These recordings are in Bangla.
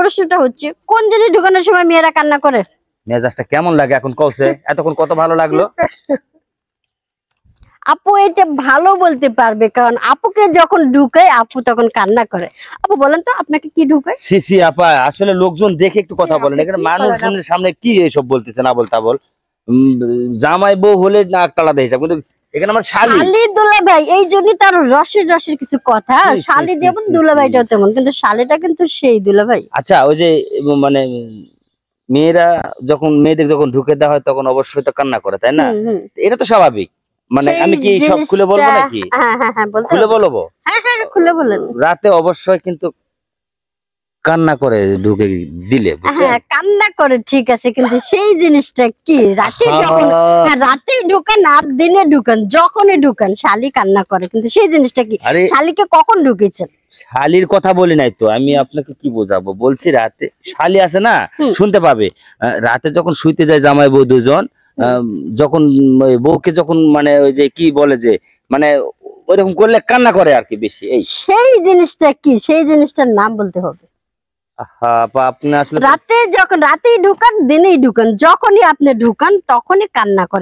প্রশ্নটা হচ্ছে কোন জিনিস ঢুকানোর সময় মেয়েরা কান্না করে মেজাজটা কেমন লাগে এখন কলসে এতক্ষণ কত ভালো লাগলো আপু এটা ভালো বলতে পারবে কারণ আপুকে যখন ঢুকায় আপু তখন কান্না করে আপু বলেন তো আপনাকে কি ঢুকায় সিসি আপা আসলে লোকজন দেখে একটু কথা হ্যাঁ, বলেন এখানে মানুষজনের সামনে কি এসব বলতেছে না বলতা বল জামাই বউ হলে নাক আলাদা হিসাব কিন্তু এখানে আমার শালি শালি দুলাভাই এই জন্য তার রসের রসের কিছু কথা হ্যাঁ, হ্যাঁ, শালি হ্যাঁ, যেমন দুলাভাইটাও তেমন কিন্তু শালিটা কিন্তু সেই দুলাভাই আচ্ছা ওই যে মানে মেয়েরা যখন মেয়েদের যখন ঢুকে দেওয়া হয় তখন অবশ্যই তো কান্না করে তাই না এটা তো স্বাভাবিক মানে আমি কি সব খুলে বলবো নাকি খুলে বলবো রাতে অবশ্যই কিন্তু কান্না করে ঢুকে দিলে হ্যাঁ কান্না করে ঠিক আছে কিন্তু সেই জিনিসটা কি রাতে হ্যাঁ, রাতে ঢুকান আর দিনে ঢুকান যখনই ঢুকান শালি কান্না করে কিন্তু সেই জিনিসটা কি শালিকে কখন ঢুকেছেন শালির কথা বলি নাই তো আমি আপনাকে কি বোঝাবো বলছি রাতে শালি আছে না শুনতে পাবে রাতে যখন শুইতে যায় জামাই বউ দুজন যখন বউকে যখন মানে ওই যে কি বলে যে মানে ওইরকম করলে কান্না করে আর কি বেশি এই সেই জিনিসটা কি সেই জিনিসটার নাম বলতে হবে আচ্ছা, ছেলেদের লম্বা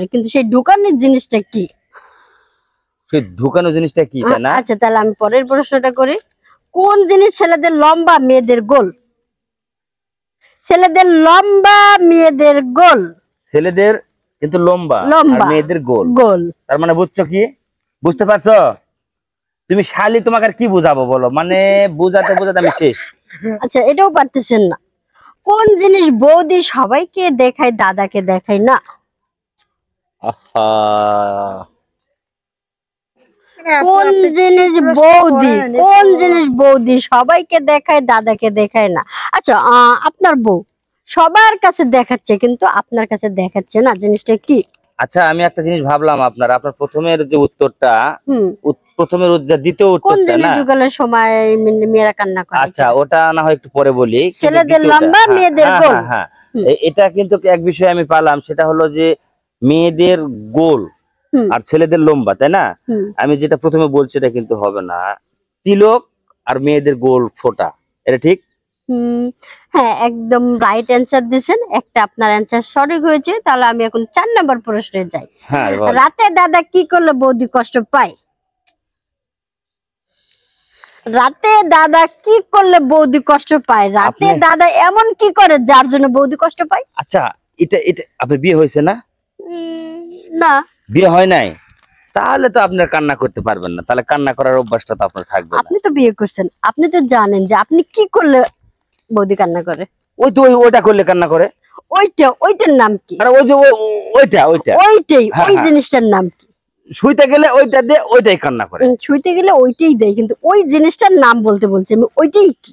মেয়েদের গোল ছেলেদের লম্বা মেয়েদের গোল ছেলেদের কিন্তু লম্বা লম্বা মেয়েদের গোল গোল তার মানে বুঝছো কি বুঝতে পারছো তুমি শালি তোমাকে আর কি বুঝাবো বলো মানে বুঝাতে বুঝাতে আমি শেষ আচ্ছা এটাও পারতেছেন না কোন জিনিস বৌদি সবাইকে দেখায় দাদাকে দেখায় না হ্যাঁ, কোন জিনিস বৌদি কোন জিনিস বৌদি সবাইকে দেখায় দাদাকে দেখায় না আচ্ছা আপনার বউ সবার কাছে দেখাচ্ছে কিন্তু আপনার কাছে দেখাচ্ছে না জিনিসটা কি আচ্ছা আমি একটা জিনিস ভাবলাম আপনার আপনার প্রথমের যে উত্তরটা প্রথমের দ্বিতীয় উত্তরটা না সময় মেয়েরা কান্না করে আচ্ছা ওটা না হয় একটু পরে বলি ছেলেদের লম্বা হ্যাঁ, হ্যাঁ, মেয়েদের হ্যাঁ, গোল হ্যাঁ এটা কিন্তু এক বিষয় আমি পালাম সেটা হলো যে মেয়েদের গোল আর ছেলেদের লম্বা তাই না আমি যেটা প্রথমে বলছি এটা কিন্তু হবে না তিলক আর মেয়েদের গোল ফোটা এটা ঠিক হ্যাঁ একদম রাইট অ্যান্সার দিয়েছেন একটা আপনার অ্যান্সার সঠিক হয়েছে তাহলে আমি এখন চার নম্বর প্রশ্নে যাই হ্যাঁ, রাতে দাদা কি করলে বৌদি কষ্ট পায় রাতে দাদা কি করলে বৌদি কষ্ট পায় রাতে দাদা এমন কি করে যার জন্য বৌদি কষ্ট পায় আচ্ছা এটা এটা আপনার বিয়ে হয়েছে না না বিয়ে হয় নাই তাহলে তো আপনার কান্না করতে পারবেন না তাহলে কান্না করার অভ্যাসটা তো আপনার থাকবে আপনি তো বিয়ে করছেন আপনি তো জানেন যে আপনি কি করলে বৌদি কান্না করে ওই তো ওইটা করলে কান্না করে ওইটা ওইটার নাম কি আরে ওই যে ওইটা ওইটা ওইটাই হ্যাঁ, ওই হ্যাঁ। জিনিসটার নাম কি শুইতে গেলে ওইটা দিয়ে ওইটাই কান্না করে শুইতে গেলে ওইটাই দেয় কিন্তু ওই জিনিসটার নাম বলতে বলছে আমি ওইটাই কি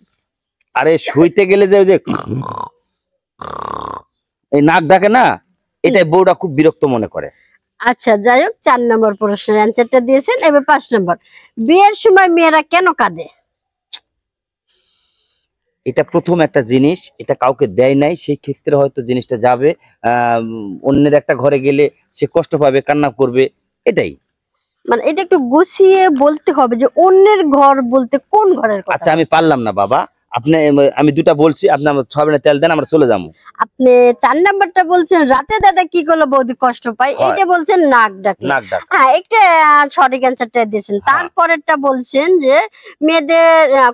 আরে শুইতে গেলে যে ওই যে এই নাক ডাকে না এটাই বউটা খুব বিরক্ত মনে করে আচ্ছা যাই হোক চার নম্বর প্রশ্নের অ্যান্সারটা দিয়েছেন এবার পাঁচ নম্বর বিয়ের সময় মেয়েরা কেন কাঁদে এটা প্রথম একটা জিনিস এটা কাউকে দেয় নাই সেই ক্ষেত্রে হয়তো জিনিসটা যাবে অন্যের একটা ঘরে গেলে সে কষ্ট পাবে কান্না করবে এটাই মানে এটা একটু গুছিয়ে বলতে হবে যে অন্যের ঘর বলতে কোন ঘরের আচ্ছা আমি পারলাম না বাবা আপনি আমি দুটা বলছি আপনি আমার ছবেনা তেল দেন আমরা চলে যাবো আপনি চার নাম্বারটা বলছেন রাতে দাদা কি করলো বৌদি কষ্ট পাই এটা বলছেন নাক ডাক নাক ডাক হ্যাঁ একটা সঠিক অ্যান্সারটা দিয়েছেন হ্যাঁ। তারপরেরটা বলছেন যে মেয়েদের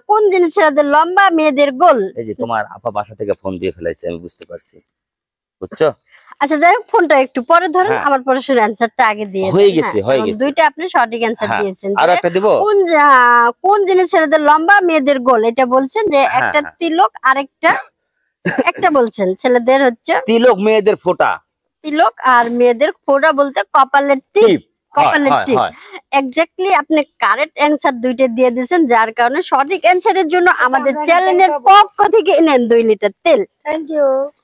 কোন জিনিস লম্বা মেয়েদের গোল এই যে তোমার আপা বাসা থেকে ফোন দিয়ে ফেলাইছে আমি বুঝতে পারছি বুঝছো আচ্ছা যাই হোক ফোনটা একটু পরে ধরেন হ্যাঁ। আমার প্রশ্নের অ্যানসারটা আগে দিয়ে হয়ে গেছে হ্যাঁ। হয়ে গেছে দুইটা আপনি সঠিক অ্যানসার দিয়েছেন আর একটা দেব কোন কোন জিনিস ছেলেদের লম্বা মেয়েদের গোল এটা বলছেন যে হ্যাঁ, একটা তিলক আরেকটা একটা বলছেন ছেলেদের হচ্ছে তিলক মেয়েদের ফোঁটা তিলক আর মেয়েদের ফোঁটা বলতে কপালের টিপ কপালের টিপ এক্স্যাক্টলি আপনি কারেক্ট অ্যানসার দুইটা দিয়ে দিয়েছেন যার কারণে সঠিক অ্যানসারের জন্য আচ্ছা, আমাদের চ্যানেলের পক্ষ থেকে এনেন দুই লিটার তেল থ্যাংক ইউ